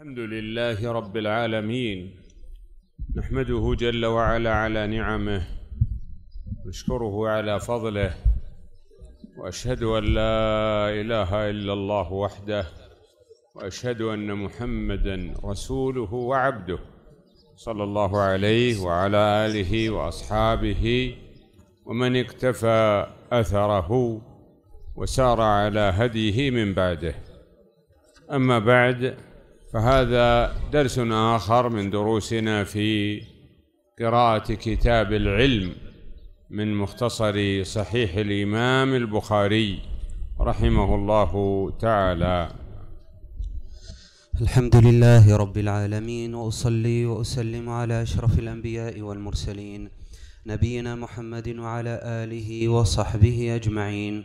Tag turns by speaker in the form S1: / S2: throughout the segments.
S1: الحمد لله رب العالمين نحمده جل وعلا على نعمه نشكره على فضله واشهد ان لا اله الا الله وحده واشهد ان محمدا رسوله وعبده صلى الله عليه وعلى اله واصحابه ومن اكتفى اثره وسار على هديه من بعده اما بعد فهذا درس آخر من دروسنا في قراءة كتاب العلم من مختصر صحيح الإمام البخاري رحمه الله تعالى
S2: الحمد لله رب العالمين وأصلي وأسلم على أشرف الأنبياء والمرسلين نبينا محمد وعلى آله وصحبه أجمعين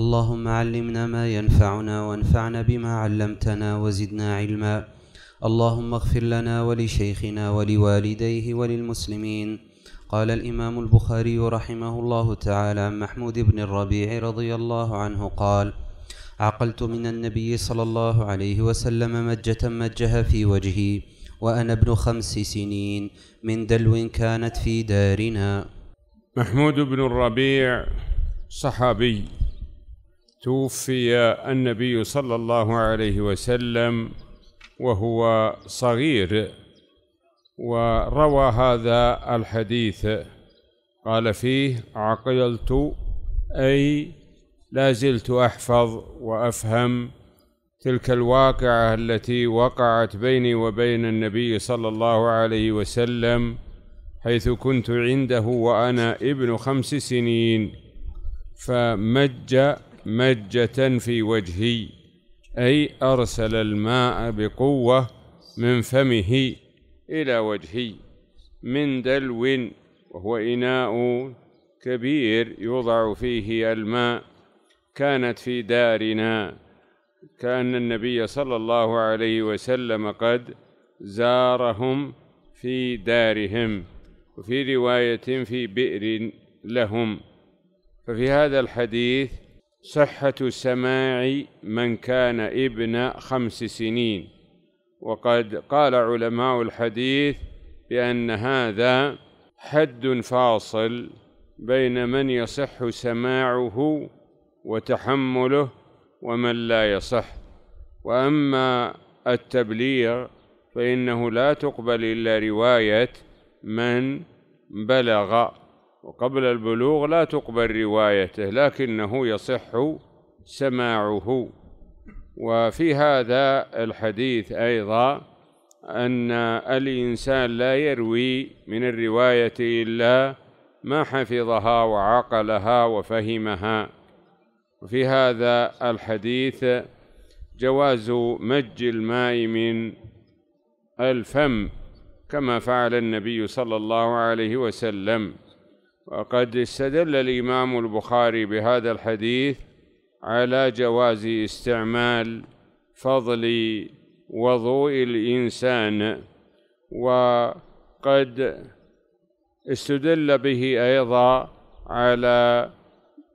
S2: اللهم علمنا ما ينفعنا وانفعنا بما علمتنا وزدنا علما اللهم اغفر لنا ولشيخنا ولوالديه وللمسلمين قال الإمام البخاري رحمه الله تعالى عن محمود بن الربيع رضي الله عنه قال عقلت من النبي صلى الله عليه وسلم مجة مجها في وجهي وأنا ابن خمس سنين من دلو كانت في
S1: دارنا محمود بن الربيع صحابي توفي النبي صلى الله عليه وسلم وهو صغير وروى هذا الحديث قال فيه عقلت أي لا زلت أحفظ وأفهم تلك الواقعة التي وقعت بيني وبين النبي صلى الله عليه وسلم حيث كنت عنده وأنا ابن خمس سنين فمج مجة في وجهي أي أرسل الماء بقوة من فمه إلى وجهي من دلو وهو إناء كبير يوضع فيه الماء كانت في دارنا كأن النبي صلى الله عليه وسلم قد زارهم في دارهم وفي رواية في بئر لهم ففي هذا الحديث صحة سماع من كان ابن خمس سنين وقد قال علماء الحديث بأن هذا حد فاصل بين من يصح سماعه وتحمله ومن لا يصح وأما التبليغ فإنه لا تقبل إلا رواية من بلغ وقبل البلوغ لا تقبل روايته لكنه يصح سماعه وفي هذا الحديث ايضا ان الانسان لا يروي من الروايه الا ما حفظها وعقلها وفهمها وفي هذا الحديث جواز مج الماء من الفم كما فعل النبي صلى الله عليه وسلم وقد استدل الإمام البخاري بهذا الحديث على جواز استعمال فضل وضوء الإنسان وقد استدل به أيضا على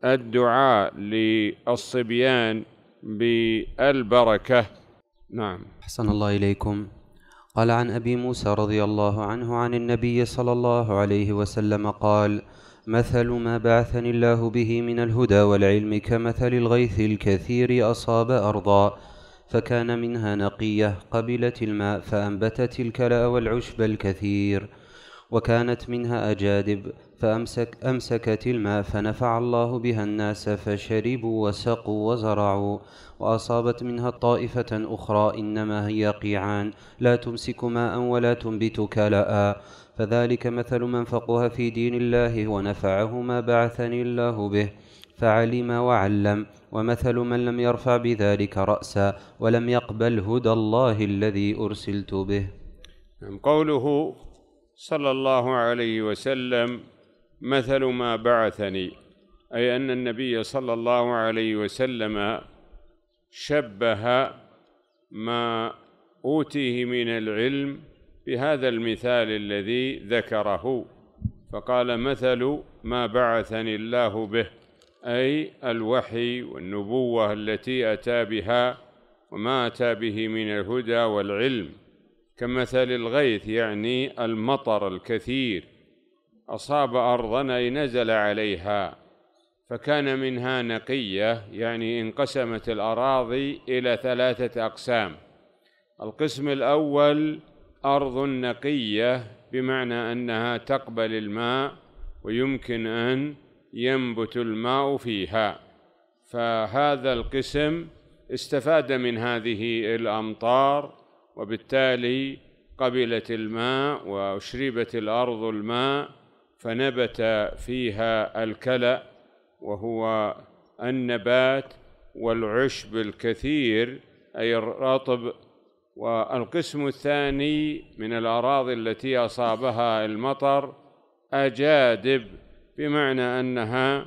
S1: الدعاء للصبيان بالبركة نعم
S2: أحسن الله إليكم قال عن أبي موسى رضي الله عنه عن النبي صلى الله عليه وسلم قال مثل ما بعثني الله به من الهدى والعلم كمثل الغيث الكثير أصاب أرضا فكان منها نقية قبلت الماء فأنبتت الكلأ والعشب الكثير وكانت منها أجادب فأمسك أمسكت الماء فنفع الله بها الناس فشربوا وسقوا وزرعوا وأصابت منها طائفة أخرى إنما هي قيعان لا تمسك ماء ولا تنبت كلاء فذلك مثل من فقها في دين الله ونفعه ما بعثني الله به فعلم وعلم ومثل من لم يرفع بذلك رأسا ولم يقبل هدى الله الذي أرسلت به
S1: نعم، قوله صلى الله عليه وسلم مثل ما بعثني أي أن النبي صلى الله عليه وسلم شبه ما أوتيه من العلم بهذا المثال الذي ذكره فقال مثل ما بعثني الله به أي الوحي والنبوة التي أتى بها وما أتى به من الهدى والعلم كمثل الغيث يعني المطر الكثير أصاب أرضا أي نزل عليها فكان منها نقية يعني انقسمت الأراضي إلى ثلاثة أقسام القسم الأول أرض نقية بمعنى أنها تقبل الماء ويمكن أن ينبت الماء فيها فهذا القسم استفاد من هذه الأمطار وبالتالي قبلت الماء وشربت الأرض الماء فنبت فيها الكلأ وهو النبات والعشب الكثير أي الرطب والقسم الثاني من الأراضي التي أصابها المطر أجادب بمعنى أنها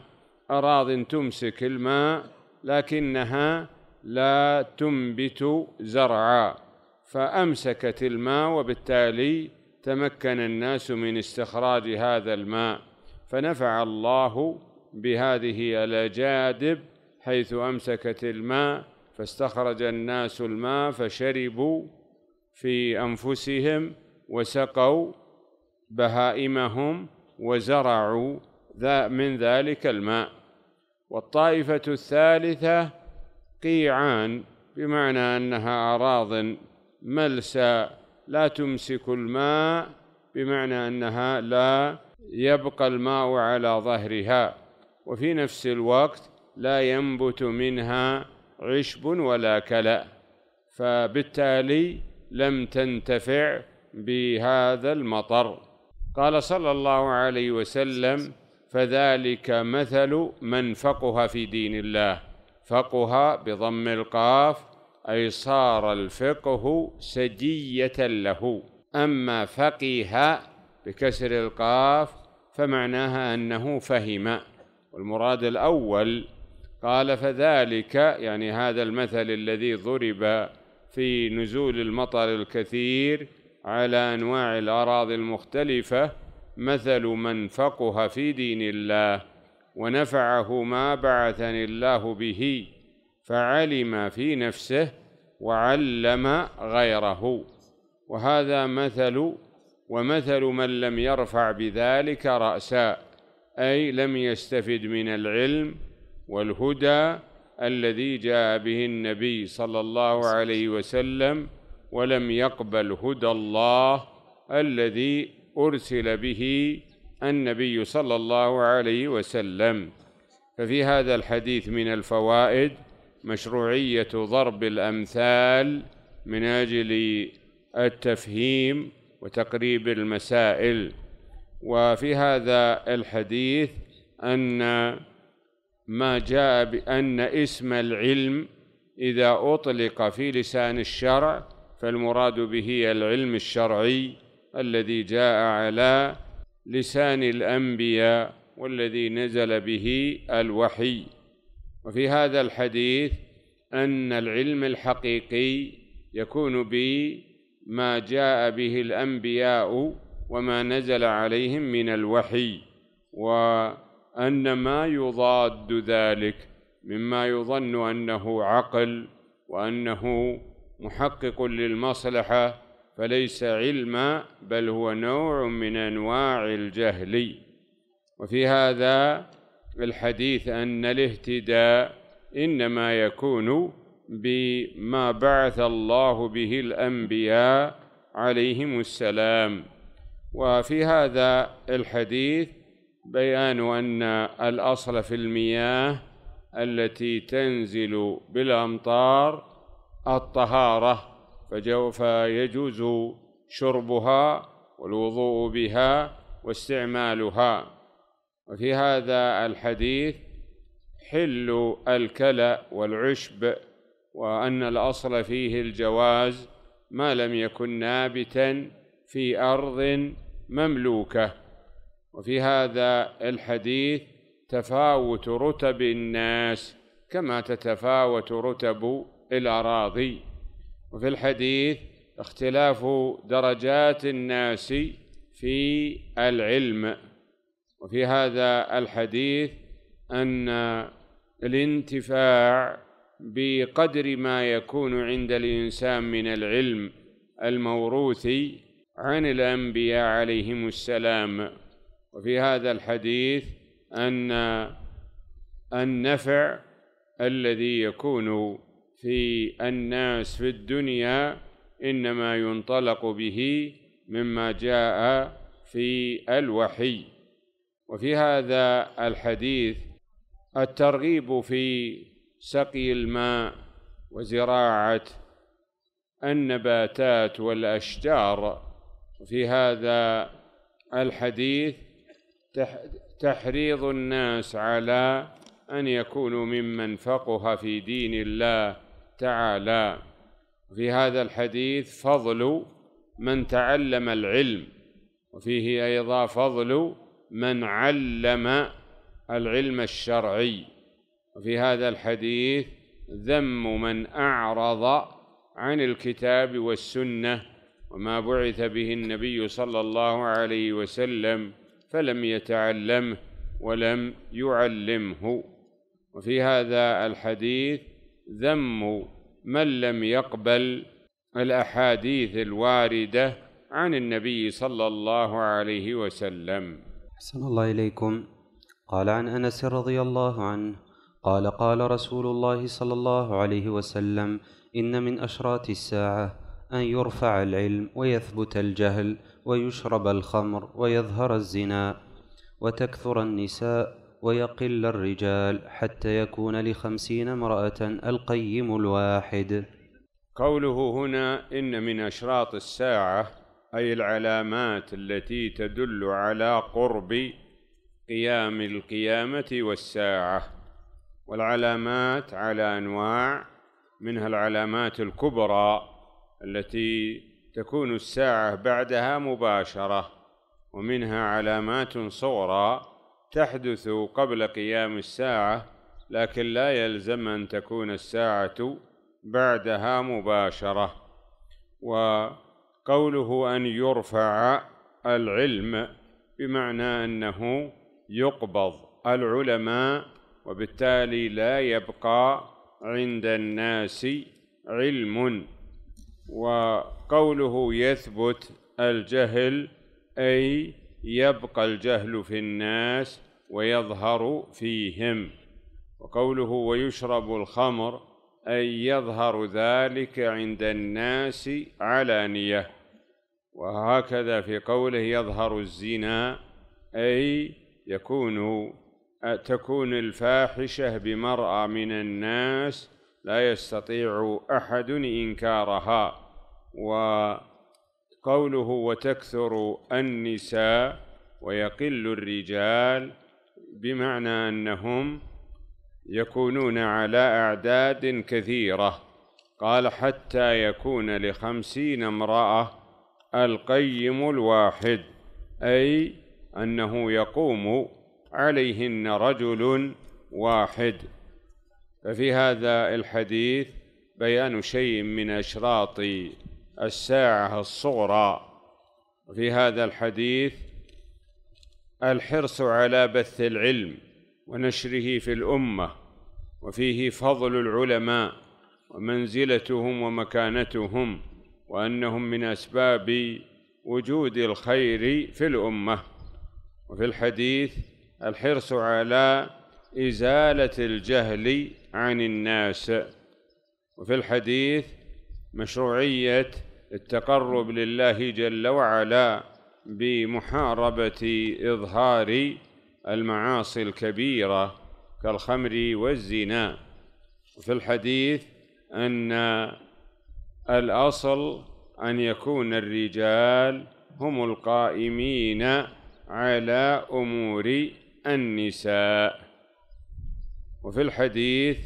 S1: أراض تمسك الماء لكنها لا تنبت زرعا فأمسكت الماء وبالتالي تمكن الناس من استخراج هذا الماء فنفع الله بهذه الاجادب حيث امسكت الماء فاستخرج الناس الماء فشربوا في انفسهم وسقوا بهائمهم وزرعوا من ذلك الماء والطائفه الثالثه قيعان بمعنى انها اراض ملسى لا تمسك الماء بمعنى أنها لا يبقى الماء على ظهرها وفي نفس الوقت لا ينبت منها عشب ولا كلا فبالتالي لم تنتفع بهذا المطر قال صلى الله عليه وسلم فذلك مثل من فقه في دين الله فقه بضم القاف أي صار الفقه سجية له أما فقيها بكسر القاف فمعناها أنه فهم والمراد الأول قال فذلك يعني هذا المثل الذي ضرب في نزول المطر الكثير على أنواع الأراضي المختلفة مثل من فقه في دين الله ونفعه ما بعثني الله به فعلم في نفسه وعلم غيره وهذا مثل ومثل من لم يرفع بذلك رأسا أي لم يستفد من العلم والهدى الذي جاء به النبي صلى الله عليه وسلم ولم يقبل هدى الله الذي أرسل به النبي صلى الله عليه وسلم ففي هذا الحديث من الفوائد مشروعية ضرب الأمثال من أجل التفهيم وتقريب المسائل وفي هذا الحديث أن ما جاء بأن اسم العلم إذا أطلق في لسان الشرع فالمراد به العلم الشرعي الذي جاء على لسان الأنبياء والذي نزل به الوحي وفي هذا الحديث أن العلم الحقيقي يكون بما جاء به الأنبياء وما نزل عليهم من الوحي وأن ما يضاد ذلك مما يظن أنه عقل وأنه محقق للمصلحة فليس علما بل هو نوع من أنواع الجهل وفي هذا الحديث أن الاهتداء إنما يكون بما بعث الله به الأنبياء عليهم السلام وفي هذا الحديث بيان أن الأصل في المياه التي تنزل بالأمطار الطهارة فيجوز شربها والوضوء بها واستعمالها وفي هذا الحديث حل الكلا والعشب وأن الأصل فيه الجواز ما لم يكن نابتا في أرض مملوكة وفي هذا الحديث تفاوت رتب الناس كما تتفاوت رتب الأراضي وفي الحديث اختلاف درجات الناس في العلم وفي هذا الحديث أن الانتفاع بقدر ما يكون عند الإنسان من العلم الموروثي عن الأنبياء عليهم السلام وفي هذا الحديث أن النفع الذي يكون في الناس في الدنيا انما ينطلق به مما جاء في الوحي وفي هذا الحديث الترغيب في سقي الماء وزراعه النباتات والاشجار وفي هذا الحديث تحريض الناس على ان يكونوا ممن فقه في دين الله تعالى وفي هذا الحديث فضل من تعلم العلم وفيه ايضا فضل من علم العلم الشرعي وفي هذا الحديث ذم من أعرض عن الكتاب والسنة وما بعث به النبي صلى الله عليه وسلم فلم يتعلمه ولم يعلمه وفي هذا الحديث ذم من لم يقبل الاحاديث الوارده عن النبي صلى الله عليه وسلم
S2: أحسن الله إليكم قال عن أنس رضي الله عنه قال قال رسول الله صلى الله عليه وسلم إن من أشراط الساعة أن يرفع العلم ويثبت الجهل ويشرب الخمر ويظهر الزنا وتكثر النساء ويقل الرجال حتى يكون لخمسين امرأة القيم الواحد
S1: قوله هنا إن من أشراط الساعة أي العلامات التي تدل على قرب قيام القيامة والساعة والعلامات على أنواع منها العلامات الكبرى التي تكون الساعة بعدها مباشرة ومنها علامات صغرى تحدث قبل قيام الساعة لكن لا يلزم أن تكون الساعة بعدها مباشرة و قوله أن يرفع العلم بمعنى أنه يقبض العلماء وبالتالي لا يبقى عند الناس علم وقوله يثبت الجهل أي يبقى الجهل في الناس ويظهر فيهم وقوله ويشرب الخمر أن يظهر ذلك عند الناس علانية وهكذا في قوله يظهر الزنا أي يكون تكون الفاحشة بمرأة من الناس لا يستطيع أحد إنكارها وقوله وتكثر النساء ويقل الرجال بمعنى أنهم يكونون على أعداد كثيرة قال حتى يكون لخمسين امرأة القيم الواحد أي أنه يقوم عليهن رجل واحد ففي هذا الحديث بيان شيء من أشراط الساعة الصغرى في هذا الحديث الحرص على بث العلم ونشره في الامه وفيه فضل العلماء ومنزلتهم ومكانتهم وانهم من اسباب وجود الخير في الامه وفي الحديث الحرص على ازاله الجهل عن الناس وفي الحديث مشروعيه التقرب لله جل وعلا بمحاربه اظهار المعاصي الكبيرة كالخمر والزنا في الحديث أن الأصل أن يكون الرجال هم القائمين على أمور النساء وفي الحديث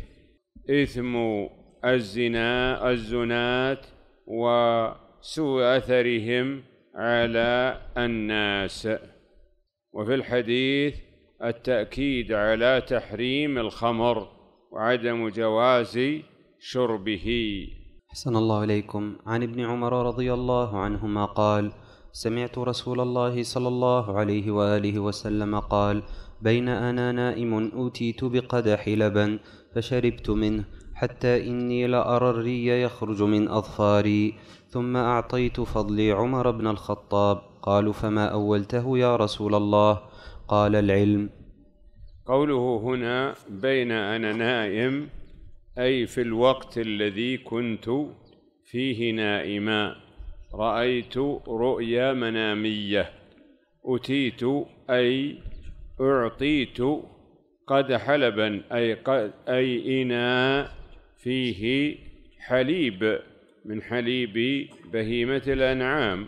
S1: إثم الزنا الزنات وسوء أثرهم على الناس وفي الحديث التأكيد على تحريم الخمر وعدم جواز شربه
S2: أحسن الله إليكم عن ابن عمر رضي الله عنهما قال سمعت رسول الله صلى الله عليه وآله وسلم قال بين أنا نائم أوتيت بقدح لبن فشربت منه حتى إني لأرى الري يخرج من أظفاري ثم أعطيت فضلي عمر بن الخطاب قالوا فما أولته يا رسول الله قال العلم
S1: قوله هنا بين أنا نائم أي في الوقت الذي كنت فيه نائما رأيت رؤيا منامية أتيت أي أعطيت قد حلبا أي, قد أي إناء فيه حليب من حليب بهيمة الأنعام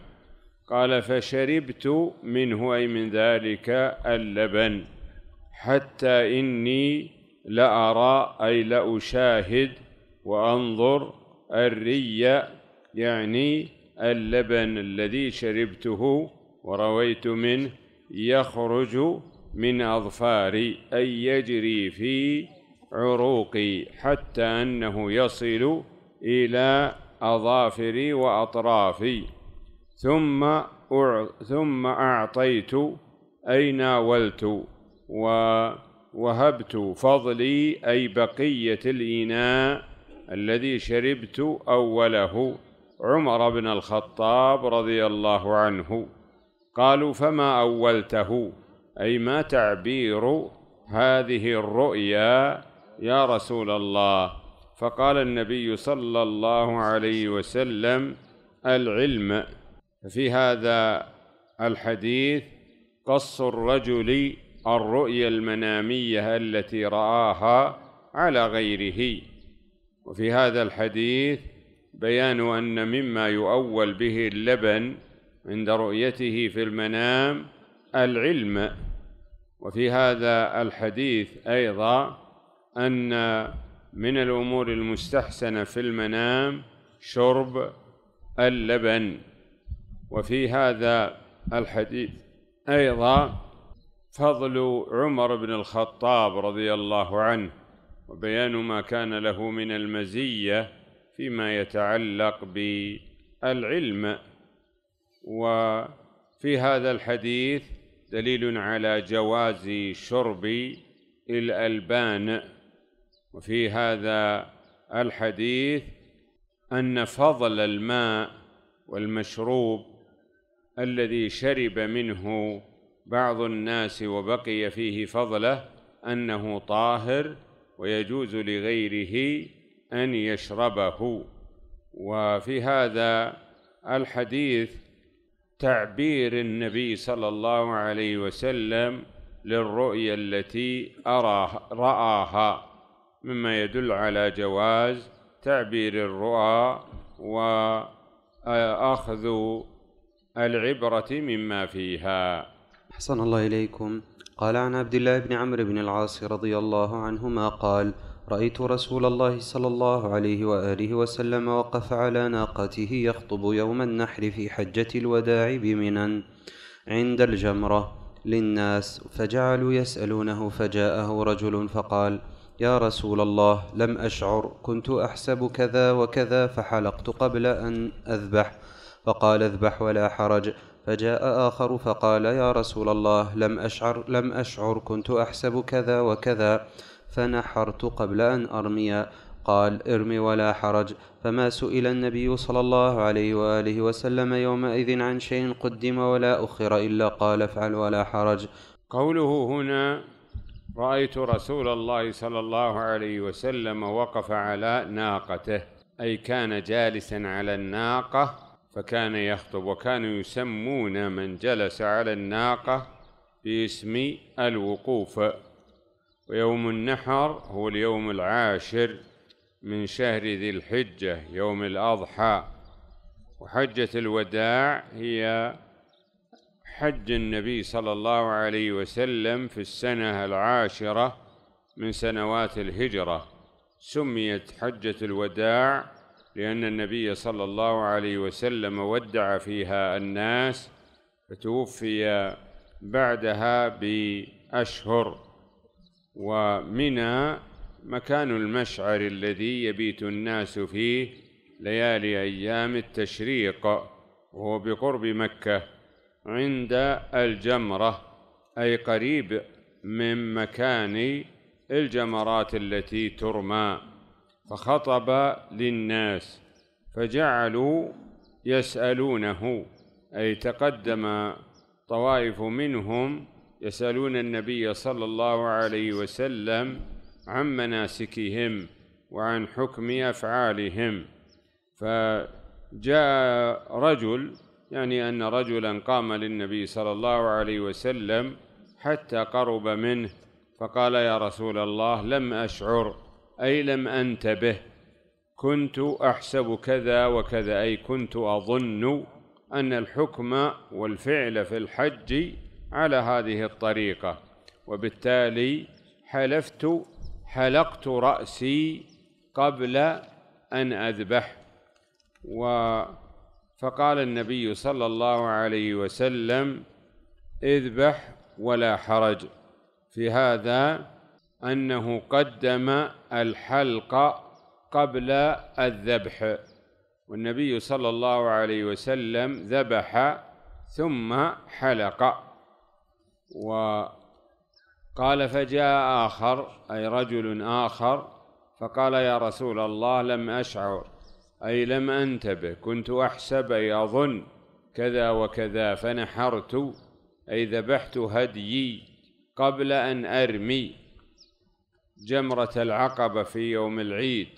S1: قال فشربت منه أي من ذلك اللبن حتى إني لأرى أي لأشاهد وأنظر الري يعني اللبن الذي شربته ورويت منه يخرج من أظفاري أي يجري في عروقي حتى أنه يصل إلى أظافري وأطرافي ثم ثم أعطيت أي ناولت ووهبت فضلي أي بقية الإناء الذي شربت أوله عمر بن الخطاب رضي الله عنه قالوا فما أولته أي ما تعبير هذه الرؤيا يا رسول الله فقال النبي صلى الله عليه وسلم العلم في هذا الحديث قص الرجل الرؤيا المنامية التي رآها على غيره وفي هذا الحديث بيان أن مما يؤول به اللبن عند رؤيته في المنام العلم وفي هذا الحديث أيضا أن من الأمور المستحسنة في المنام شرب اللبن وفي هذا الحديث أيضا فضل عمر بن الخطاب رضي الله عنه وبيان ما كان له من المزية فيما يتعلق بالعلم وفي هذا الحديث دليل على جواز شرب الألبان وفي هذا الحديث أن فضل الماء والمشروب الذي شرب منه بعض الناس وبقي فيه فضله انه طاهر ويجوز لغيره ان يشربه وفي هذا الحديث تعبير النبي صلى الله عليه وسلم للرؤيا التي رآها مما يدل على جواز تعبير الرؤى وأخذ العبرة مما فيها أحسن الله إليكم
S2: قال عن عبد الله بن عمرو بن العاص رضي الله عنهما قال رأيت رسول الله صلى الله عليه وآله وسلم وقف على ناقته يخطب يوم النحر في حجة الوداع بمنى عند الجمرة للناس فجعلوا يسألونه فجاءه رجل فقال يا رسول الله لم أشعر كنت أحسب كذا وكذا فحلقت قبل أن أذبح فقال اذبح ولا حرج فجاء آخر فقال يا رسول الله لم أشعر لم أشعر كنت أحسب كذا وكذا فنحرت قبل أن أرمي قال ارمي ولا حرج فما سئل النبي صلى الله عليه وآله وسلم يومئذ عن شيء قدم ولا أخر إلا قال افعل ولا حرج قوله
S1: هنا رأيت رسول الله صلى الله عليه وسلم وقف على ناقته أي كان جالسا على الناقة فكان يخطب وكانوا يسمون من جلس على الناقة باسم الوقوف ويوم النحر هو اليوم العاشر من شهر ذي الحجة يوم الأضحى وحجة الوداع هي حج النبي صلى الله عليه وسلم في السنة العاشرة من سنوات الهجرة سميت حجة الوداع لأن النبي صلى الله عليه وسلم ودع فيها الناس فتوفي بعدها بأشهر ومنى مكان المشعر الذي يبيت الناس فيه ليالي أيام التشريق وهو بقرب مكة عند الجمرة أي قريب من مكان الجمرات التي ترمى فخطب للناس فجعلوا يسألونه أي تقدم طوائف منهم يسألون النبي صلى الله عليه وسلم عن مناسكهم وعن حكم أفعالهم فجاء رجل يعني أن رجلا قام للنبي صلى الله عليه وسلم حتى قرب منه فقال يا رسول الله لم أشعر أي لم أنتبه كنت أحسب كذا وكذا أي كنت أظن أن الحكم والفعل في الحج على هذه الطريقة وبالتالي حلفت حلقت رأسي قبل أن أذبح و فقال النبي صلى الله عليه وسلم اذبح ولا حرج في هذا أنه قدم الحلق قبل الذبح والنبي صلى الله عليه وسلم ذبح ثم حلق وقال فجاء آخر أي رجل آخر فقال يا رسول الله لم أشعر أي لم أنتبه كنت أحسب أي أظن كذا وكذا فنحرت أي ذبحت هديي قبل أن أرمي جمرة العقبة في يوم العيد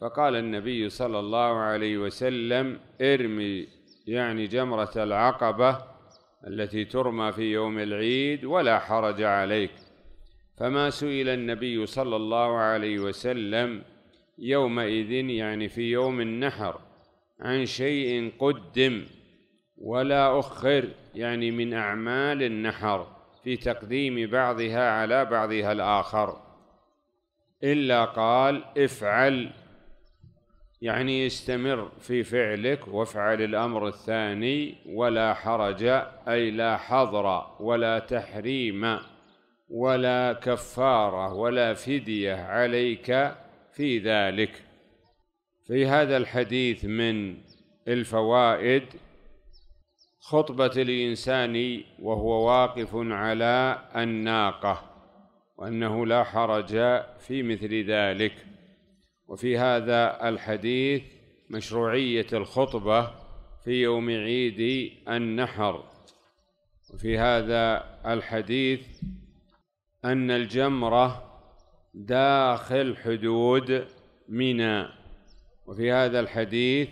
S1: فقال النبي صلى الله عليه وسلم ارمي يعني جمرة العقبة التي ترمى في يوم العيد ولا حرج عليك فما سئل النبي صلى الله عليه وسلم يومئذ يعني في يوم النحر عن شيء قدم ولا أخر يعني من أعمال النحر في تقديم بعضها على بعضها الآخر إلا قال افعل يعني استمر في فعلك وافعل الأمر الثاني ولا حرج أي لا حظر ولا تحريم ولا كفارة ولا فدية عليك في ذلك في هذا الحديث من الفوائد خطبة الإنسان وهو واقف على الناقة وأنه لا حرج في مثل ذلك وفي هذا الحديث مشروعية الخطبة في يوم عيد النحر وفي هذا الحديث أن الجمرة داخل حدود منى وفي هذا الحديث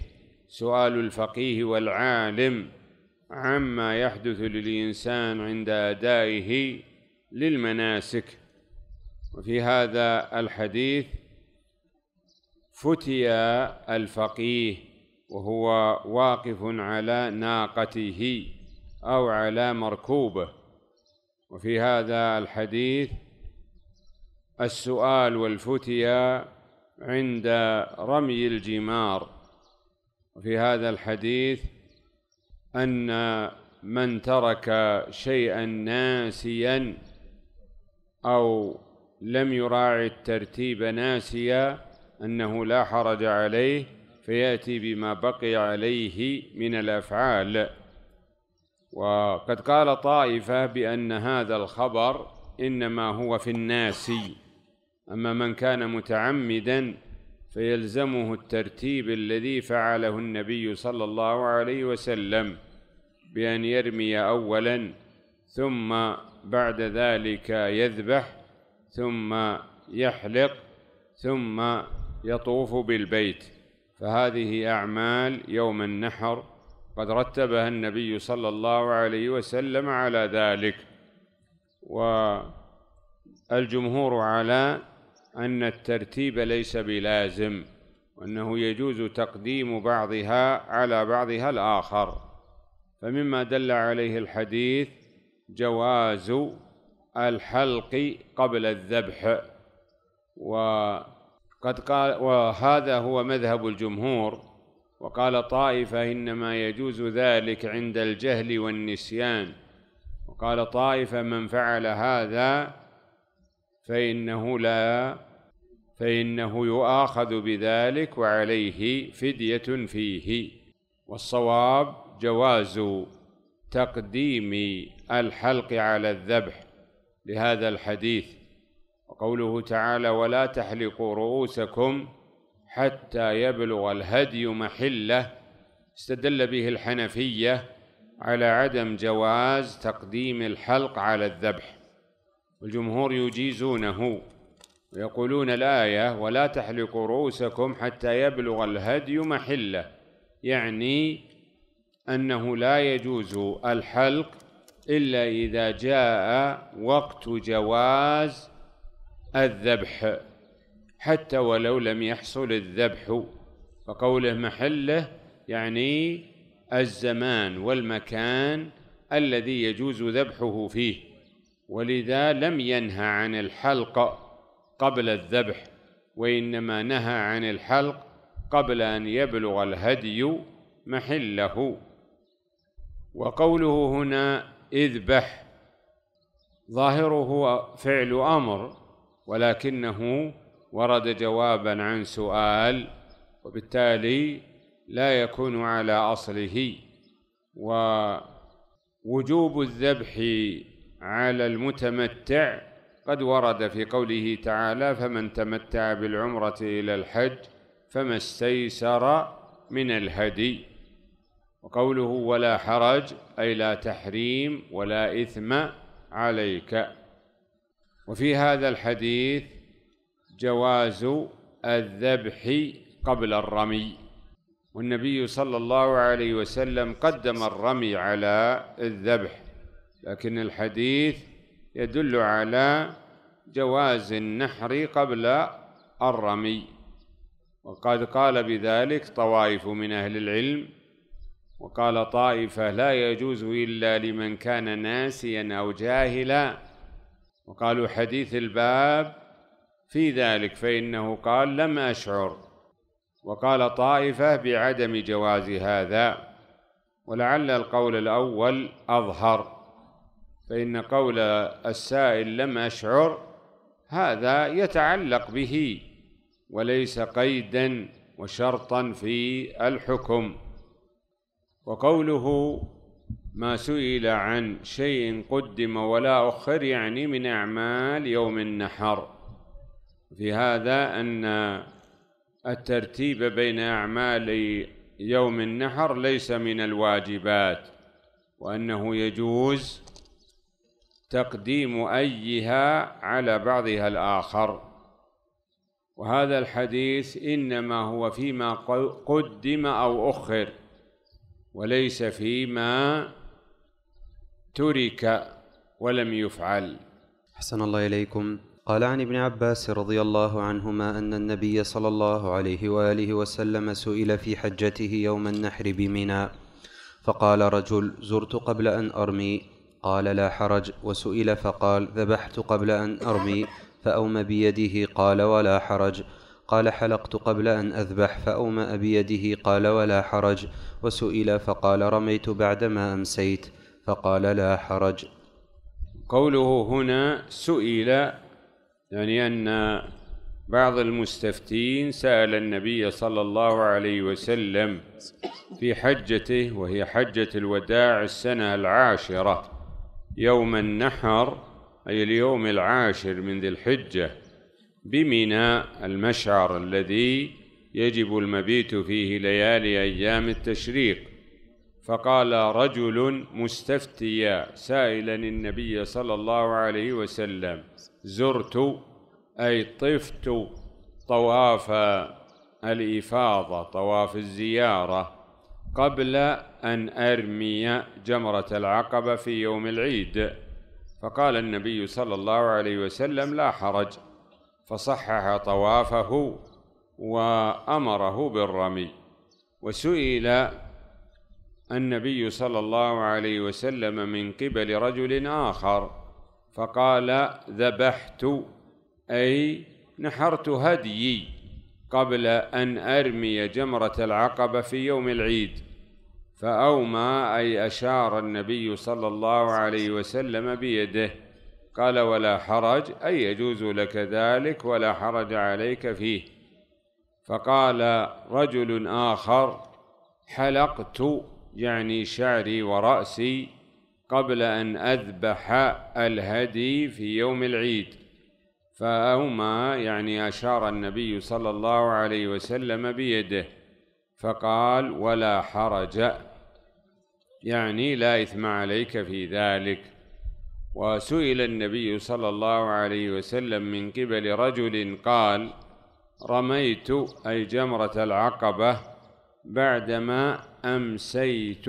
S1: سؤال الفقيه والعالم عما يحدث للإنسان عند أدائه للمناسك وفي هذا الحديث فتي الفقيه وهو واقف على ناقته او على مركوبه وفي هذا الحديث السؤال والفتيا عند رمي الجمار وفي هذا الحديث ان من ترك شيئا ناسيا او لم يراعي الترتيب ناسيا أنه لا حرج عليه فيأتي بما بقي عليه من الأفعال وقد قال طائفة بأن هذا الخبر إنما هو في الناسي أما من كان متعمدا فيلزمه الترتيب الذي فعله النبي صلى الله عليه وسلم بأن يرمي أولا ثم بعد ذلك يذبح ثم يحلق ثم يطوف بالبيت فهذه أعمال يوم النحر قد رتبها النبي صلى الله عليه وسلم على ذلك والجمهور على أن الترتيب ليس بلازم وأنه يجوز تقديم بعضها على بعضها الآخر فمما دل عليه الحديث جواز الحلق قبل الذبح وقد قال وهذا هو مذهب الجمهور وقال طائفة إنما يجوز ذلك عند الجهل والنسيان وقال طائفة من فعل هذا فإنه لا فإنه يؤاخذ بذلك وعليه فدية فيه والصواب جواز تقديم الحلق على الذبح لهذا الحديث وقوله تعالى ولا تحلقوا رؤوسكم حتى يبلغ الهدي محله استدل به الحنفيه على عدم جواز تقديم الحلق على الذبح والجمهور يجيزونه ويقولون الآية ولا تحلقوا رؤوسكم حتى يبلغ الهدي محله يعني أنه لا يجوز الحلق إلا إذا جاء وقت جواز الذبح حتى ولو لم يحصل الذبح فقوله محله يعني الزمان والمكان الذي يجوز ذبحه فيه ولذا لم ينهى عن الحلق قبل الذبح وإنما نهى عن الحلق قبل أن يبلغ الهدي محله وقوله هنا اذبح ظاهره فعل امر ولكنه ورد جوابا عن سؤال وبالتالي لا يكون على اصله ووجوب الذبح على المتمتع قد ورد في قوله تعالى فمن تمتع بالعمره الى الحج فما استيسر من الهدي وقوله ولا حرج أي لا تحريم ولا إثم عليك وفي هذا الحديث جواز الذبح قبل الرمي والنبي صلى الله عليه وسلم قدم الرمي على الذبح لكن الحديث يدل على جواز النحر قبل الرمي وقد قال بذلك طوائف من أهل العلم وقال طائفة لا يجوز إلا لمن كان ناسيا أو جاهلا وقالوا حديث الباب في ذلك فإنه قال لم أشعر وقال طائفة بعدم جواز هذا ولعل القول الأول أظهر فإن قول السائل لم أشعر هذا يتعلق به وليس قيدا وشرطا في الحكم وقوله ما سئل عن شيء قدم ولا أخر يعني من أعمال يوم النحر في هذا أن الترتيب بين أعمال يوم النحر ليس من الواجبات وأنه يجوز تقديم أيها على بعضها الآخر وهذا الحديث إنما هو فيما قدم أو أخر وليس فيما ترك ولم يفعل احسن
S2: الله اليكم قال عن ابن عباس رضي الله عنهما ان النبي صلى الله عليه واله وسلم سئل في حجته يوم النحر بمنى فقال رجل زرت قبل ان ارمي قال لا حرج وسئل فقال ذبحت قبل ان ارمي فاوم بيده قال ولا حرج قال حلقت قبل أن أذبح فأومأ بيده قال ولا حرج وسئل فقال رميت بعدما أمسيت فقال لا حرج
S1: قوله هنا سئل يعني أن بعض المستفتين سأل النبي صلى الله عليه وسلم في حجته وهي حجة الوداع السنة العاشرة يوم النحر أي اليوم العاشر من ذي الحجة بميناء المشعر الذي يجب المبيت فيه ليالي أيام التشريق فقال رجل مستفتيا سائلا النبي صلى الله عليه وسلم زرت أي طفت طواف الإفاضة طواف الزيارة قبل أن أرمي جمرة العقبة في يوم العيد فقال النبي صلى الله عليه وسلم لا حرج فصحح طوافه وأمره بالرمي وسئل النبي صلى الله عليه وسلم من قبل رجل آخر فقال ذبحت أي نحرت هديي قبل أن أرمي جمرة العقبة في يوم العيد فأومى أي أشار النبي صلى الله عليه وسلم بيده قال ولا حرج أي يجوز لك ذلك ولا حرج عليك فيه فقال رجل آخر حلقت يعني شعري ورأسي قبل أن أذبح الهدي في يوم العيد فأوما يعني أشار النبي صلى الله عليه وسلم بيده فقال ولا حرج يعني لا إثم عليك في ذلك وسئل النبي صلى الله عليه وسلم من قبل رجل قال رميت أي جمرة العقبة بعدما أمسيت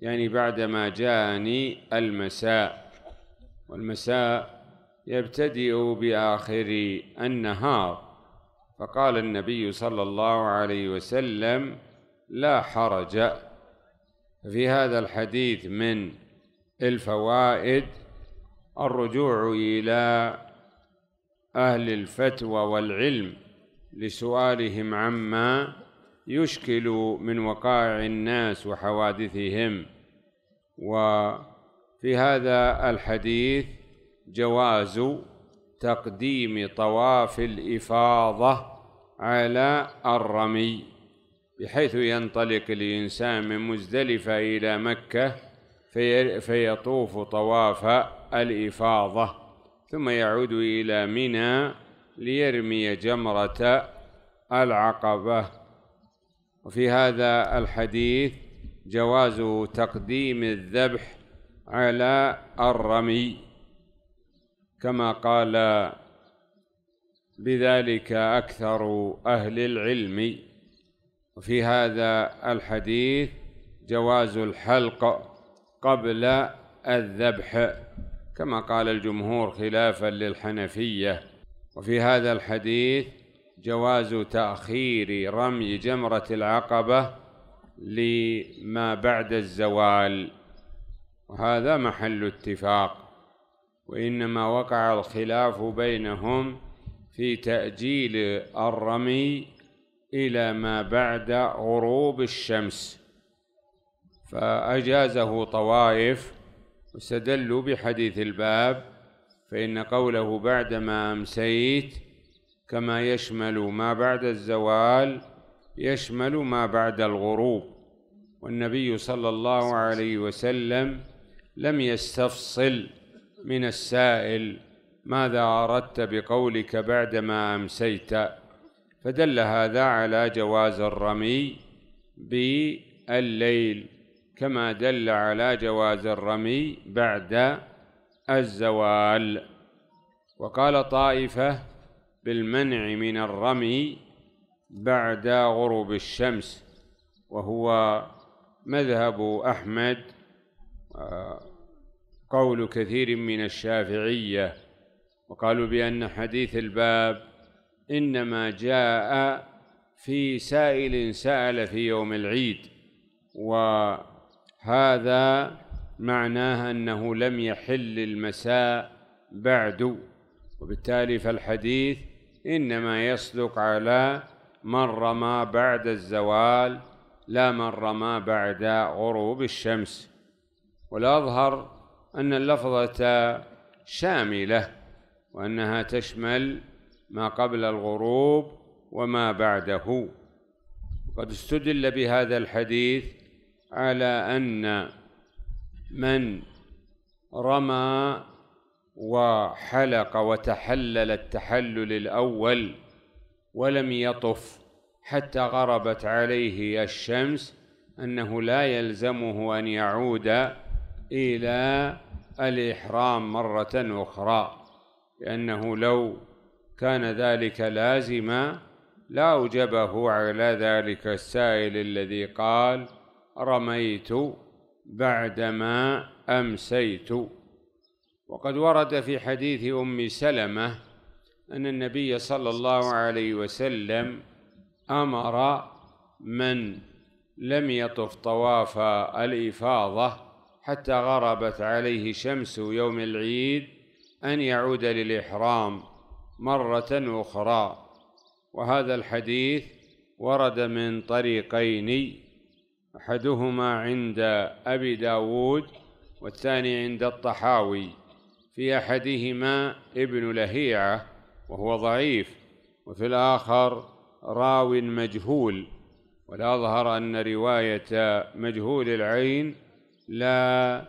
S1: يعني بعدما جاءني المساء والمساء يبتدئ بآخر النهار فقال النبي صلى الله عليه وسلم لا حرج في هذا الحديث من الفوائد الرجوع إلى أهل الفتوى والعلم لسؤالهم عما يشكل من وقائع الناس وحوادثهم وفي هذا الحديث جواز تقديم طواف الإفاضة على الرمي بحيث ينطلق الإنسان من مزدلفة إلى مكة فيطوف طواف الإفاضة ثم يعود إلى منى ليرمي جمرة العقبة وفي هذا الحديث جواز تقديم الذبح على الرمي كما قال بذلك أكثر أهل العلم وفي هذا الحديث جواز الحلق قبل الذبح كما قال الجمهور خلافا للحنفية وفي هذا الحديث جواز تأخير رمي جمرة العقبة لما بعد الزوال وهذا محل اتفاق وإنما وقع الخلاف بينهم في تأجيل الرمي إلى ما بعد غروب الشمس فأجازه طوائف واستدلوا بحديث الباب فإن قوله بعدما أمسيت كما يشمل ما بعد الزوال يشمل ما بعد الغروب والنبي صلى الله عليه وسلم لم يستفصل من السائل ماذا أردت بقولك بعدما أمسيت فدل هذا على جواز الرمي بالليل كما دل على جواز الرمي بعد الزوال وقال طائفة بالمنع من الرمي بعد غروب الشمس وهو مذهب أحمد قول كثير من الشافعية وقالوا بأن حديث الباب إنما جاء في سائل سأل في يوم العيد و هذا معناه أنه لم يحل المساء بعد وبالتالي فالحديث إنما يصدق على من رمى بعد الزوال لا من رمى بعد غروب الشمس والأظهر أن اللفظة شاملة وأنها تشمل ما قبل الغروب وما بعده قد استدل بهذا الحديث على أن من رمى وحلق وتحلل التحلل الأول ولم يطف حتى غربت عليه الشمس أنه لا يلزمه أن يعود إلى الإحرام مرة أخرى لأنه لو كان ذلك لازما لا أوجبه على ذلك السائل الذي قال رميت بعدما امسيت وقد ورد في حديث ام سلمه ان النبي صلى الله عليه وسلم امر من لم يطف طواف الافاضه حتى غربت عليه شمس يوم العيد ان يعود للاحرام مره اخرى وهذا الحديث ورد من طريقين أحدهما عند أبي داود والثاني عند الطحاوي في أحدهما ابن لهيعة وهو ضعيف وفي الآخر راو مجهول والأظهر أن رواية مجهول العين لا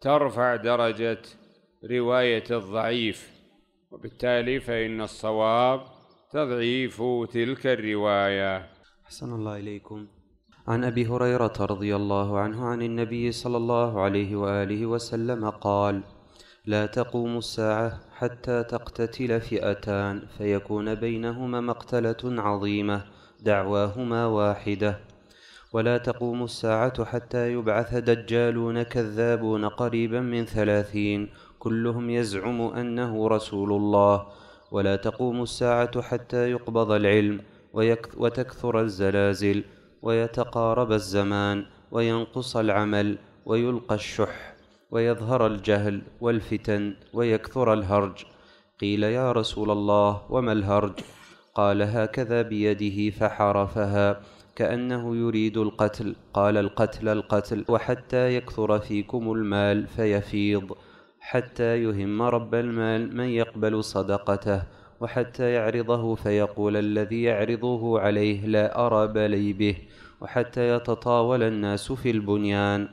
S1: ترفع درجة رواية الضعيف وبالتالي فإن الصواب تضعيف تلك الرواية أحسن الله إليكم
S2: عن ابي هريره رضي الله عنه عن النبي صلى الله عليه واله وسلم قال لا تقوم الساعه حتى تقتتل فئتان فيكون بينهما مقتله عظيمه دعواهما واحده ولا تقوم الساعه حتى يبعث دجالون كذابون قريبا من ثلاثين كلهم يزعم انه رسول الله ولا تقوم الساعه حتى يقبض العلم وتكثر الزلازل ويتقارب الزمان وينقص العمل ويلقى الشح ويظهر الجهل والفتن ويكثر الهرج قيل يا رسول الله وما الهرج قال هكذا بيده فحرفها كأنه يريد القتل قال القتل القتل وحتى يكثر فيكم المال فيفيض حتى يهم رب المال من يقبل صدقته وحتى يعرضه فيقول الذي يعرضه عليه لا أرى بلي به وحتى يتطاول الناس في البنيان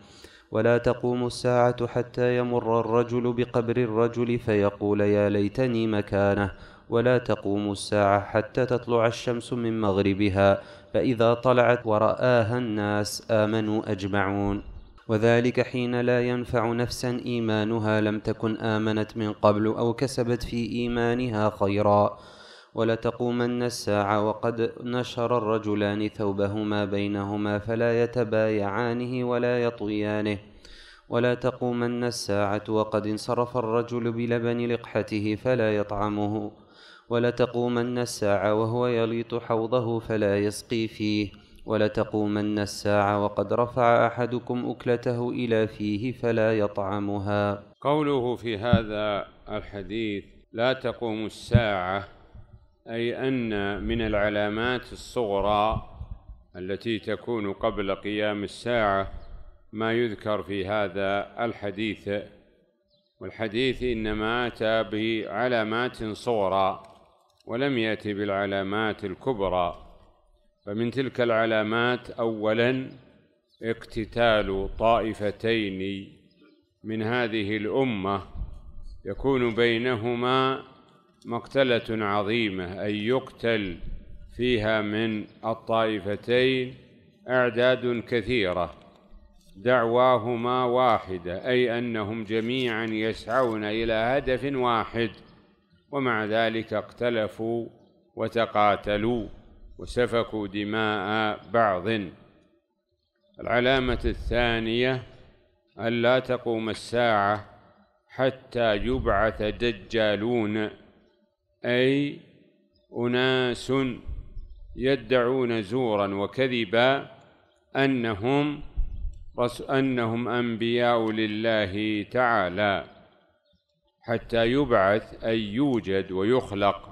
S2: ولا تقوم الساعة حتى يمر الرجل بقبر الرجل فيقول يا ليتني مكانه ولا تقوم الساعة حتى تطلع الشمس من مغربها فإذا طلعت ورآها الناس آمنوا أجمعون وذلك حين لا ينفع نفسا إيمانها لم تكن آمنت من قبل أو كسبت في إيمانها خيرا ولتقومن الساعة وقد نشر الرجلان ثوبهما بينهما فلا يتبايعانه ولا يطويانه ولا تقومن الساعة وقد انصرف الرجل بلبن لقحته فلا يطعمه ولتقومن الساعة وهو يليط حوضه فلا يسقي فيه ولتقومن الساعة وقد رفع أحدكم أكلته إلى فيه فلا يطعمها
S1: قوله في هذا الحديث لا تقوم الساعة أي أن من العلامات الصغرى التي تكون قبل قيام الساعة ما يذكر في هذا الحديث والحديث إنما أتى بعلامات صغرى ولم يأتي بالعلامات الكبرى فمن تلك العلامات اولا اقتتال طائفتين من هذه الامه يكون بينهما مقتله عظيمه اي يقتل فيها من الطائفتين اعداد كثيره دعواهما واحده اي انهم جميعا يسعون الى هدف واحد ومع ذلك اختلفوا وتقاتلوا وسفكوا دماء بعض العلامة الثانية أن لا تقوم الساعة حتى يبعث دجالون أي أناس يدعون زورا وكذبا أنهم أنهم أنبياء لله تعالى حتى يبعث أي يوجد ويخلق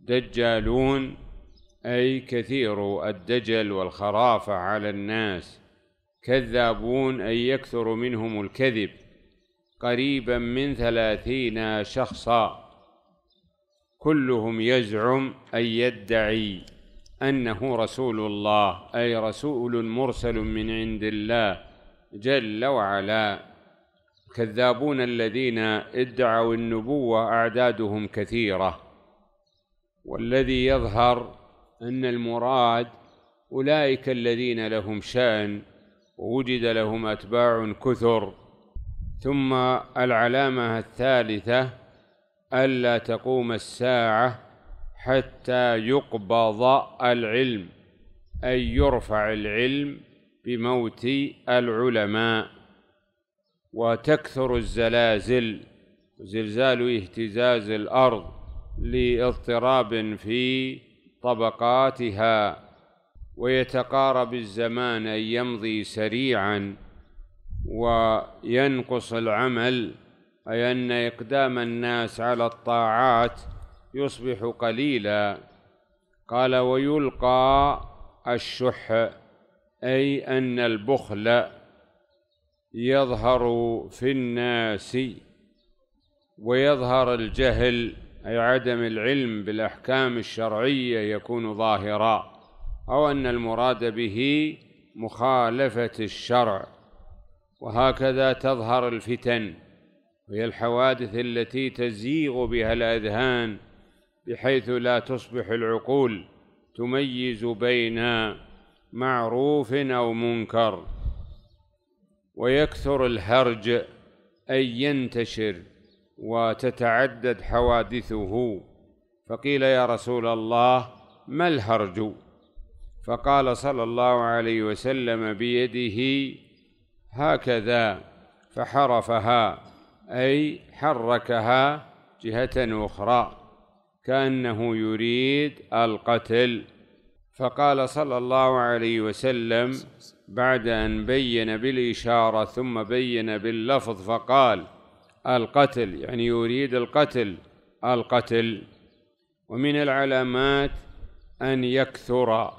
S1: دجالون أي كثير الدجل والخرافة على الناس كذابون أي يكثر منهم الكذب قريبا من ثلاثين شخصا كلهم يزعم أي يدعي أنه رسول الله أي رسول مرسل من عند الله جل وعلا كذابون الذين ادعوا النبوة أعدادهم كثيرة والذي يظهر أن المراد أولئك الذين لهم شأن ووجد لهم أتباع كثر ثم العلامة الثالثة ألا تقوم الساعة حتى يقبض العلم أي يرفع العلم بموت العلماء وتكثر الزلازل زلزال اهتزاز الأرض لاضطراب في طبقاتها ويتقارب الزمان أن يمضي سريعا وينقص العمل أي أن إقدام الناس على الطاعات يصبح قليلا قال ويلقى الشح أي أن البخل يظهر في الناس ويظهر الجهل أي عدم العلم بالأحكام الشرعية يكون ظاهرا أو أن المراد به مخالفة الشرع وهكذا تظهر الفتن وهي الحوادث التي تزيغ بها الأذهان بحيث لا تصبح العقول تميز بين معروف أو منكر ويكثر الهرج أي ينتشر وتتعدد حوادثه فقيل يا رسول الله ما الهرج فقال صلى الله عليه وسلم بيده هكذا فحرفها اي حركها جهه اخرى كانه يريد القتل فقال صلى الله عليه وسلم بعد ان بين بالاشاره ثم بين باللفظ فقال القتل يعني يريد القتل القتل ومن العلامات أن يكثر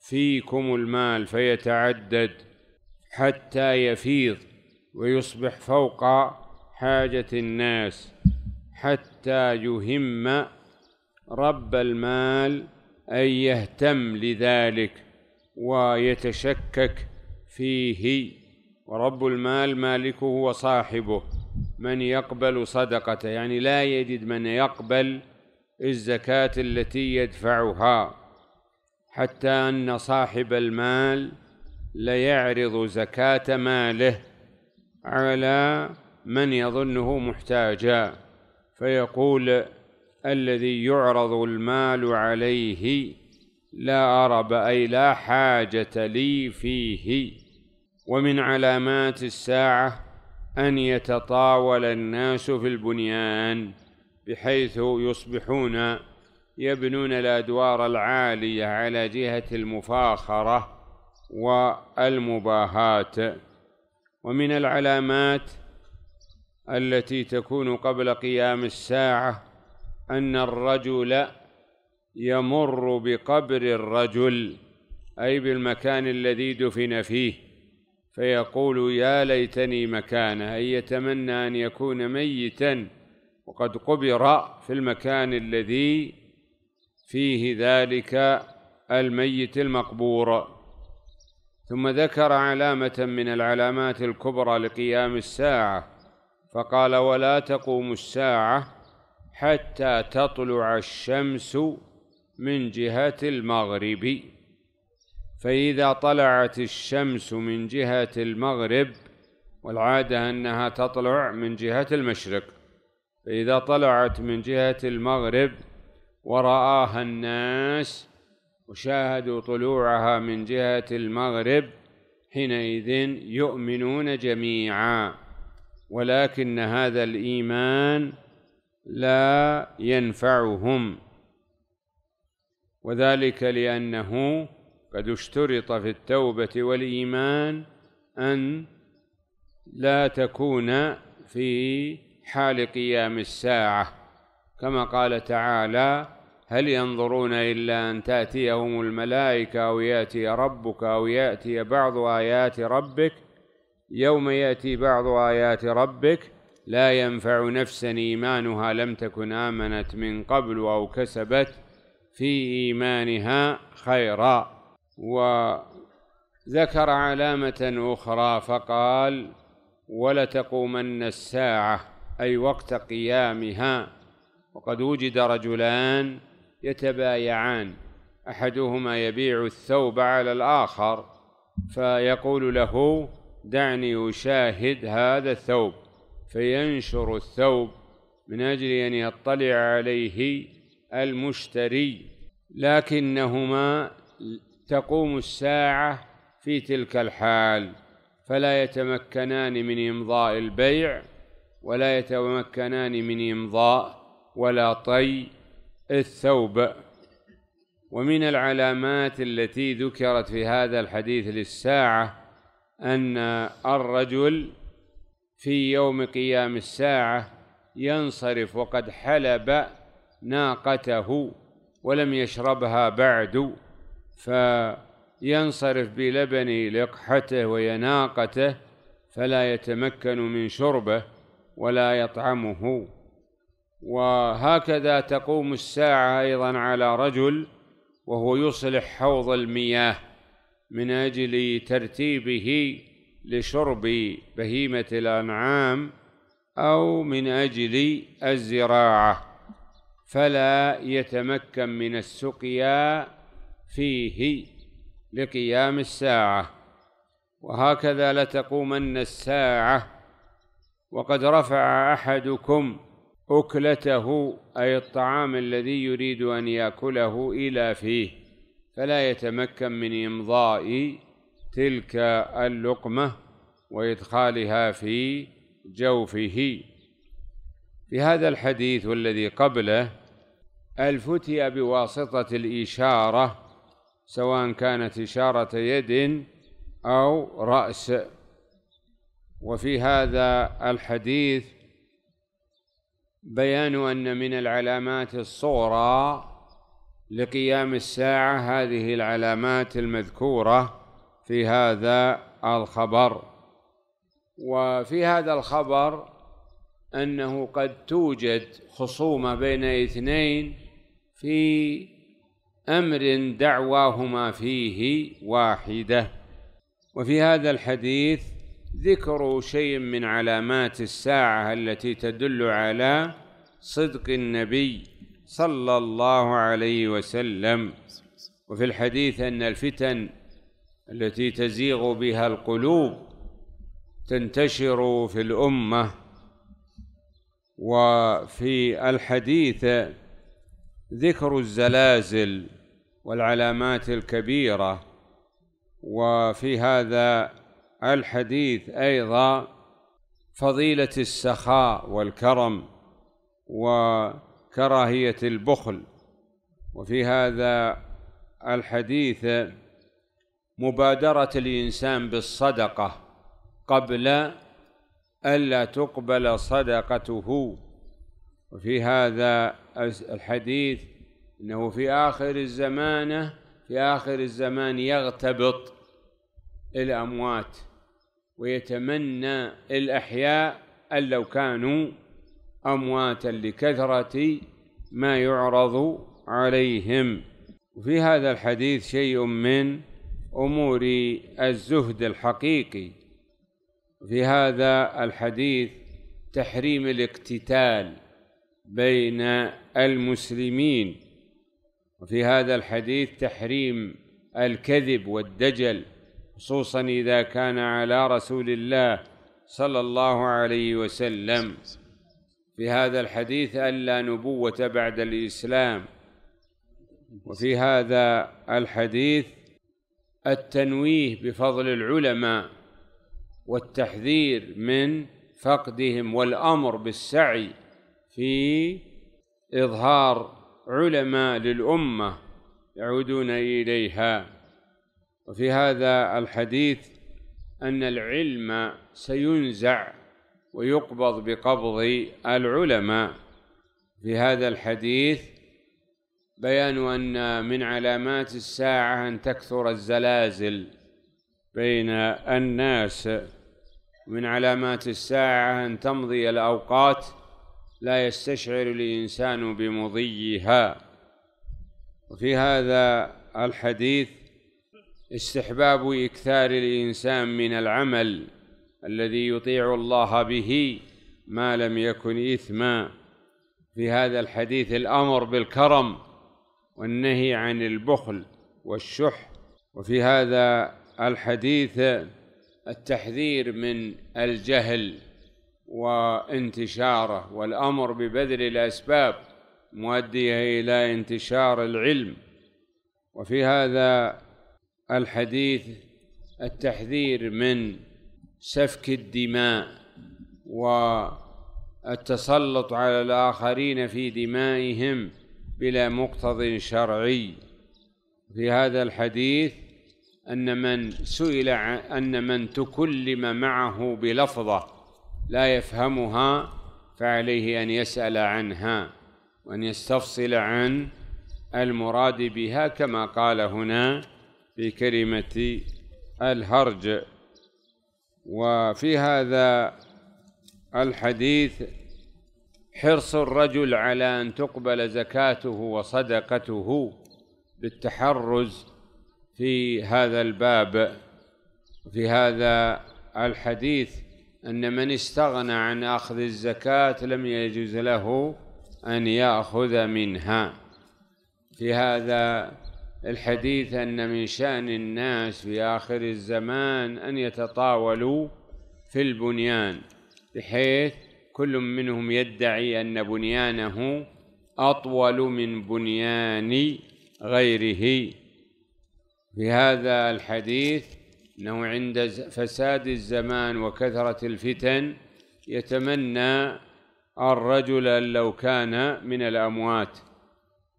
S1: فيكم المال فيتعدد حتى يفيض ويصبح فوق حاجة الناس حتى يهم رب المال أن يهتم لذلك ويتشكك فيه ورب المال مالكه وصاحبه من يقبل صدقته يعني لا يجد من يقبل الزكاة التي يدفعها حتى أن صاحب المال ليعرض زكاة ماله على من يظنه محتاجا فيقول الذي يعرض المال عليه لا أرب أي لا حاجة لي فيه ومن علامات الساعة ان يتطاول الناس في البنيان بحيث يصبحون يبنون الادوار العاليه على جهه المفاخره والمباهات ومن العلامات التي تكون قبل قيام الساعه ان الرجل يمر بقبر الرجل اي بالمكان الذي دفن فيه فيقول يا ليتني مكانه أي يتمنى أن يكون ميتا وقد قبر في المكان الذي فيه ذلك الميت المقبور ثم ذكر علامة من العلامات الكبرى لقيام الساعة فقال ولا تقوم الساعة حتى تطلع الشمس من جهة المغرب فإذا طلعت الشمس من جهة المغرب والعادة أنها تطلع من جهة المشرق فإذا طلعت من جهة المغرب ورآها الناس وشاهدوا طلوعها من جهة المغرب حينئذ يؤمنون جميعا ولكن هذا الإيمان لا ينفعهم وذلك لأنه قد اشترط في التوبة والإيمان أن لا تكون في حال قيام الساعة كما قال تعالى هل ينظرون إلا أن تأتيهم الملائكة أو يأتي ربك أو يأتي بعض آيات ربك يوم يأتي بعض آيات ربك لا ينفع نفسا إيمانها لم تكن آمنت من قبل أو كسبت في إيمانها خيرا وذكر علامة أخرى فقال ولتقومن الساعة أي وقت قيامها وقد وجد رجلان يتبايعان أحدهما يبيع الثوب على الآخر فيقول له دعني أشاهد هذا الثوب فينشر الثوب من أجل أن يطلع عليه المشتري لكنهما تقوم الساعة في تلك الحال فلا يتمكنان من إمضاء البيع ولا يتمكنان من إمضاء ولا طي الثوب ومن العلامات التي ذكرت في هذا الحديث للساعة أن الرجل في يوم قيام الساعة ينصرف وقد حلب ناقته ولم يشربها بعد فينصرف بلبن لقحته ويناقته فلا يتمكن من شربه ولا يطعمه وهكذا تقوم الساعة أيضا على رجل وهو يصلح حوض المياه من أجل ترتيبه لشرب بهيمة الأنعام أو من أجل الزراعة فلا يتمكن من السقيا فيه لقيام الساعة وهكذا لتقومن الساعة وقد رفع أحدكم أكلته أي الطعام الذي يريد أن يأكله إلى فيه فلا يتمكن من إمضاء تلك اللقمة وإدخالها في جوفه في هذا الحديث والذي قبله الفتي بواسطة الإشارة سواء كانت إشارة يد أو رأس وفي هذا الحديث بيان أن من العلامات الصغرى لقيام الساعة هذه العلامات المذكورة في هذا الخبر وفي هذا الخبر أنه قد توجد خصومة بين اثنين في امر دعواهما فيه واحده وفي هذا الحديث ذكر شيء من علامات الساعه التي تدل على صدق النبي صلى الله عليه وسلم وفي الحديث ان الفتن التي تزيغ بها القلوب تنتشر في الامه وفي الحديث ذكر الزلازل والعلامات الكبيرة وفي هذا الحديث أيضا فضيلة السخاء والكرم وكراهية البخل وفي هذا الحديث مبادرة الإنسان بالصدقة قبل ألا تقبل صدقته وفي هذا الحديث انه في اخر الزمانه في اخر الزمان يغتبط الاموات ويتمنى الاحياء ان لو كانوا امواتا لكثره ما يعرض عليهم وفي هذا الحديث شيء من امور الزهد الحقيقي في هذا الحديث تحريم الاقتتال بين المسلمين وفي هذا الحديث تحريم الكذب والدجل خصوصا اذا كان على رسول الله صلى الله عليه وسلم في هذا الحديث الا نبوه بعد الاسلام وفي هذا الحديث التنويه بفضل العلماء والتحذير من فقدهم والامر بالسعي في اظهار علماء للأمة يعودون إليها وفي هذا الحديث أن العلم سينزع ويقبض بقبض العلماء في هذا الحديث بيان أن من علامات الساعة أن تكثر الزلازل بين الناس من علامات الساعة أن تمضي الأوقات لا يستشعر الإنسان بمضيها وفي هذا الحديث استحباب إكثار الإنسان من العمل الذي يطيع الله به ما لم يكن إثما في هذا الحديث الأمر بالكرم والنهي عن البخل والشح وفي هذا الحديث التحذير من الجهل وانتشاره والامر ببذل الاسباب مؤديه الى انتشار العلم وفي هذا الحديث التحذير من سفك الدماء والتسلط على الاخرين في دمائهم بلا مقتضي شرعي في هذا الحديث ان من سئل ان من تكلم معه بلفظه لا يفهمها فعليه أن يسأل عنها وأن يستفصل عن المراد بها كما قال هنا في كلمة الهرج وفي هذا الحديث حرص الرجل على أن تقبل زكاته وصدقته بالتحرز في هذا الباب في هذا الحديث أن من استغنى عن أخذ الزكاة لم يجوز له أن يأخذ منها في هذا الحديث أن من شأن الناس في آخر الزمان أن يتطاولوا في البنيان بحيث كل منهم يدعي أن بنيانه أطول من بنيان غيره في هذا الحديث أنه عند فساد الزمان وكثرة الفتن يتمنى الرجل لو كان من الأموات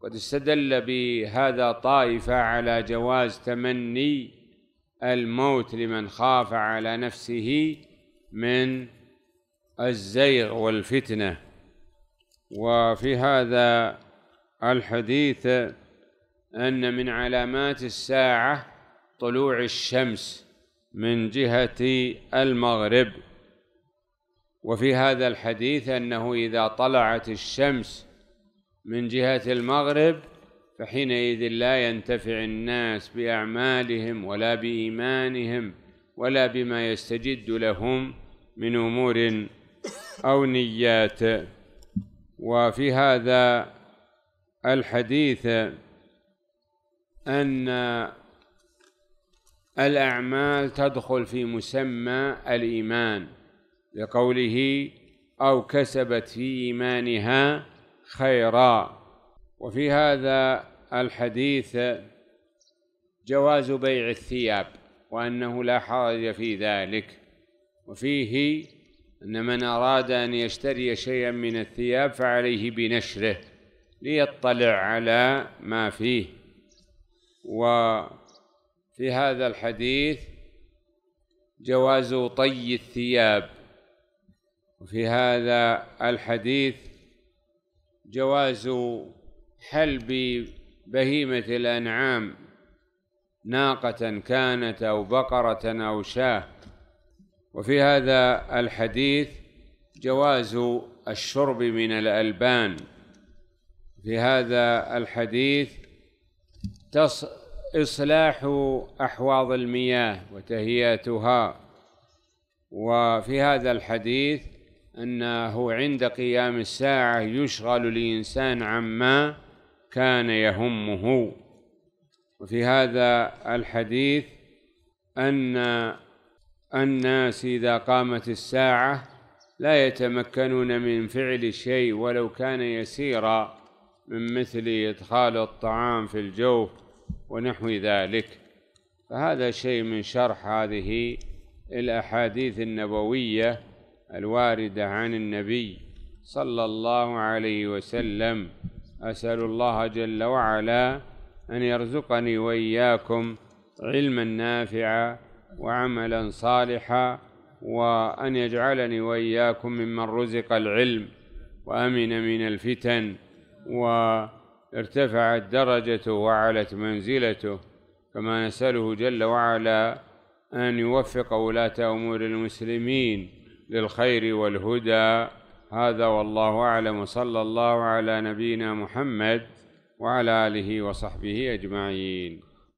S1: قد استدل بهذا طائفة على جواز تمني الموت لمن خاف على نفسه من الزيغ والفتنة وفي هذا الحديث أن من علامات الساعة طلوع الشمس من جهة المغرب وفي هذا الحديث أنه إذا طلعت الشمس من جهة المغرب فحينئذ لا ينتفع الناس بأعمالهم ولا بإيمانهم ولا بما يستجد لهم من أمور أو نيات وفي هذا الحديث أن الأعمال تدخل في مسمى الإيمان لقوله أو كسبت في إيمانها خيرا وفي هذا الحديث جواز بيع الثياب وأنه لا حرج في ذلك وفيه أن من أراد أن يشتري شيئا من الثياب فعليه بنشره ليطلع على ما فيه و في هذا الحديث جواز طي الثياب وفي هذا الحديث جواز حلب بهيمة الأنعام ناقة كانت أو بقرة أو شاة وفي هذا الحديث جواز الشرب من الألبان في هذا الحديث تص إصلاح أحواض المياه وتهيئتها وفي هذا الحديث أنه عند قيام الساعة يشغل الإنسان عما كان يهمه وفي هذا الحديث أن الناس إذا قامت الساعة لا يتمكنون من فعل شيء ولو كان يسيرا من مثل إدخال الطعام في الجوف ونحو ذلك فهذا شيء من شرح هذه الاحاديث النبويه الوارده عن النبي صلى الله عليه وسلم اسال الله جل وعلا ان يرزقني واياكم علما نافعا وعملا صالحا وان يجعلني واياكم ممن رزق العلم وامن من الفتن و ارتفعت درجته وعلت منزلته كما نسأله جل وعلا أن يوفق ولاة أمور المسلمين للخير والهدى هذا والله أعلم صلى الله على نبينا محمد وعلى آله وصحبه أجمعين